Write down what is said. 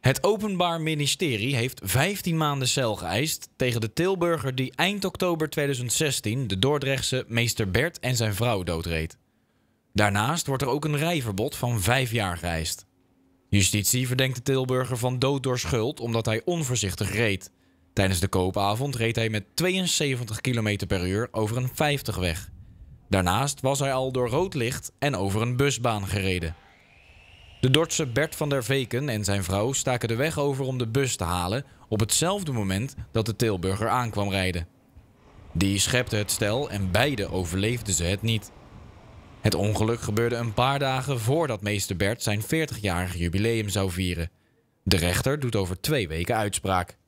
Het Openbaar Ministerie heeft 15 maanden cel geëist tegen de Tilburger die eind oktober 2016 de Dordrechtse meester Bert en zijn vrouw doodreed. Daarnaast wordt er ook een rijverbod van 5 jaar geëist. Justitie verdenkt de Tilburger van dood door schuld omdat hij onvoorzichtig reed. Tijdens de koopavond reed hij met 72 km per uur over een 50-weg. Daarnaast was hij al door rood licht en over een busbaan gereden. De Dordtse Bert van der Veken en zijn vrouw staken de weg over om de bus te halen op hetzelfde moment dat de Tilburger aankwam rijden. Die schepte het stel en beide overleefden ze het niet. Het ongeluk gebeurde een paar dagen voordat meester Bert zijn 40-jarige jubileum zou vieren. De rechter doet over twee weken uitspraak.